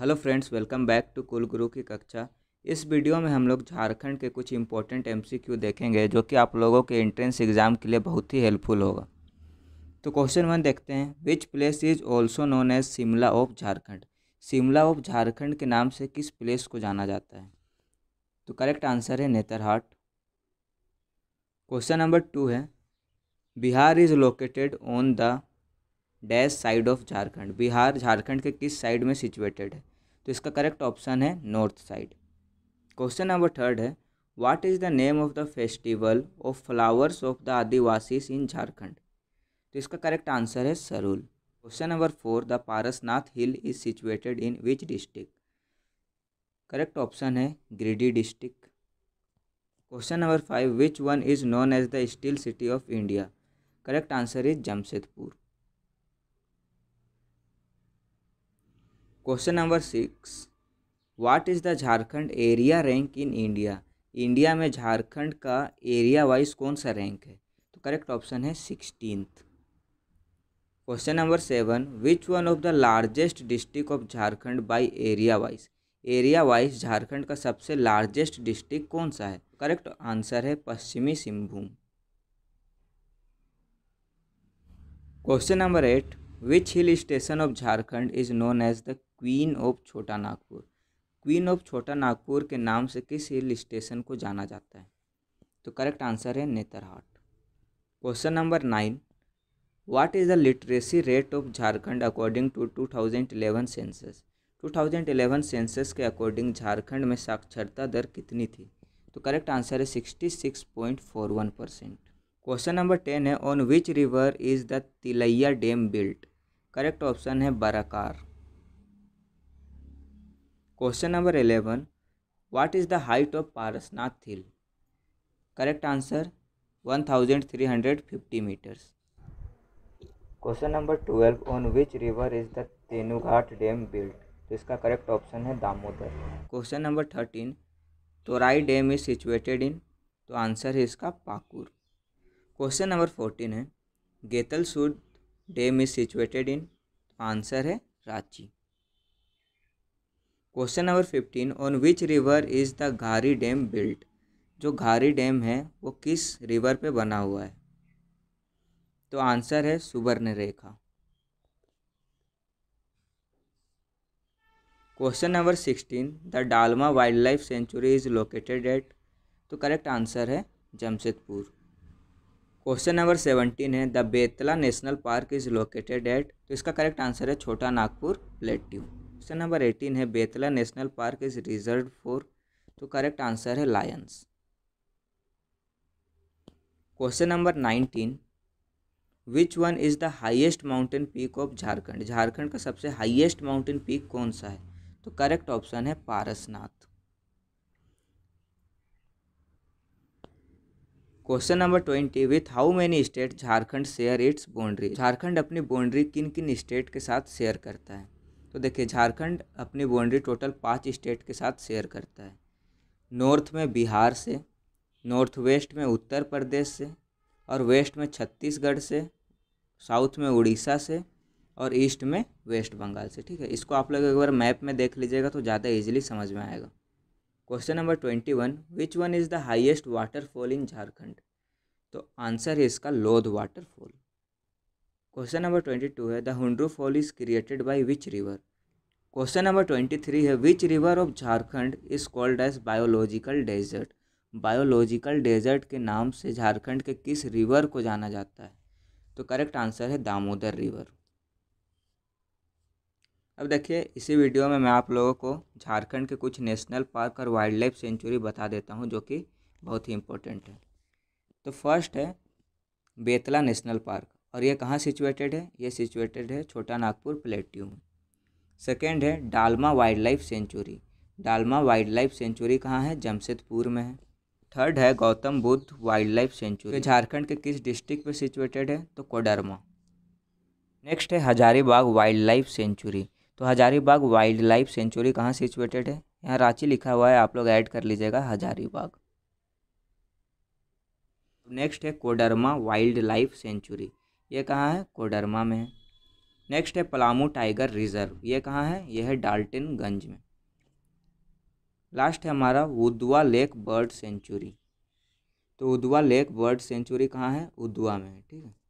hello friends welcome back to Kul Guru की कक्षा इस वीडियो में हम लोग झारखंड के कुछ इम्पोर्टेंट एमसीक्यू देखेंगे जो कि आप लोगों के एंट्रेंस एग्ज़ाम के लिए बहुत ही हेल्पफुल होगा तो क्वेश्चन वन देखते हैं which place is also known as Shimla of Jharkhand Shimla of Jharkhand के नाम से किस प्लेस को जाना जाता है तो करेक्ट आंसर है नेतरहाट क्वेश्चन नंबर टू है Bihar is located on the dash side of Jharkhand Bihar Jharkhand के किस साइड में सिचुएटेड है तो इसका करेक्ट ऑप्शन है north side question number third है what is the name of the festival of flowers of the Adivasis in Jharkhand तो इसका करेक्ट आंसर है Sarhul question number four the Parasnath hill is situated in which district correct option है Giridih district question number five which one is known as the steel city of India correct answer is Jamshedpur question number six what is the Jharkhand area rank in India India में झारखंड का area wise कौन सा rank है तो correct option है sixteen question number seven which one of the largest district of Jharkhand by area wise area wise Jharkhand का सबसे largest district कौन सा है करेक्ट आंसर है Paschimi Singhbhum question number eight which hill station of Jharkhand is known as the queen of Chota Nagpur queen of Chota Nagpur के नाम से किस हिल स्टेशन को जाना जाता है तो करेक्ट आंसर है Netarhat question number nine what is the literacy rate of Jharkhand according to two thousand two census eleven census के अकॉर्डिंग झारखंड में साक्षरता दर कितनी थी तो करेक्ट आंसर है sixty six point four one percent question number ten है on which river is the Tilaiya dam built correct option है Barakar question number eleven what is the height of Parasnath hill correct answer one thousand three hundred fifty metres question number twelve on which river is the Tenughat dam built तो इसका correct option है Damodar question number thirteen Torai dam is situated in तो answer है इसका Pakur question number fourteen है Getalsud dam is situated in तो answer है Ranchi question number fifteen on which river is the Ghari dam built जो घारी डैम है वो किस रिवर पे बना हुआ है तो आंसर है Subarnarekha question number sixteen the Dalma wildlife sanctuary is located at तो करेक्ट आंसर है जमशेदपुर क्वेश्चन नंबर सेवनटीन है the Betla national park is located at तो इसका करेक्ट आंसर है Chota Nagpur plateau question number eighteen है Betla national park is reserve for तो correct answer है lions question number nineteen which one is the highest mountain peak of Jharkhand Jharkhand का सबसे highest mountain peak कौन सा है तो करेक्ट ऑप्शन है Parasnath question number twenty with how many state Jharkhand share its boundary Jharkhand अपनी बाउंड्री किन किन स्टेट के साथ शेयर करता है तो देखिए झारखंड अपनी बाउंड्री टोटल पाँच स्टेट के साथ शेयर करता है नॉर्थ में बिहार से नॉर्थ वेस्ट में उत्तर प्रदेश से और वेस्ट में छत्तीसगढ़ से साउथ में उड़ीसा से और ईस्ट में वेस्ट बंगाल से ठीक है इसको आप लोग एक बार मैप में देख लीजिएगा तो ज़्यादा ईजिली समझ में आएगा question number twenty one which one is the highest waterfall in Jharkhand तो आंसर है इसका Lodh waterfall question number twenty two है the Hundru fall is created by which river question number twenty three है which river of Jharkhand is called as biological desert biological desert के नाम से झारखंड के किस रिवर को जाना जाता है तो करेक्ट आंसर है दामोदर रिवर अब देखिए इसी वीडियो में मैं आप लोगों को झारखंड के कुछ नेशनल पार्क और वाइल्ड लाइफ सेंचुरी बता देता हूँ जो कि बहुत ही इम्पोर्टेंट है तो फर्स्ट है बेतला नेशनल पार्क और ये कहाँ सिचुएटेड है ये सिचुएटेड है छोटा नागपुर प्लेट्यू में सेकेंड है Dalma wildlife sanctuary Dalma wildlife sanctuary कहाँ है जमशेदपुर में है थर्ड है Gautam Buddha wildlife sanctuary Jharkhand के किस डिस्ट्रिक्ट में सिचुएटेड है तो कोडरमा नेक्स्ट है हजारीबाग वाइल्ड लाइफ सेंचुरी तो हजारीबाग वाइल्ड लाइफ सेंचुरी कहाँ सिचुएटेड है यहाँ रांची लिखा हुआ है आप लोग ऐड कर लीजिएगा हजारीबाग नेक्स्ट है कोडरमा वाइल्ड लाइफ सेंचुरी ये कहाँ है कोडरमा में है नेक्स्ट है पलामू टाइगर रिजर्व ये कहाँ है यह है डाल्टनगंज में लास्ट है हमारा उदवा लेक बर्ड सेंचुरी तो उदवा लेक बर्ड सेंचुरी कहाँ है उदवा में ठीक है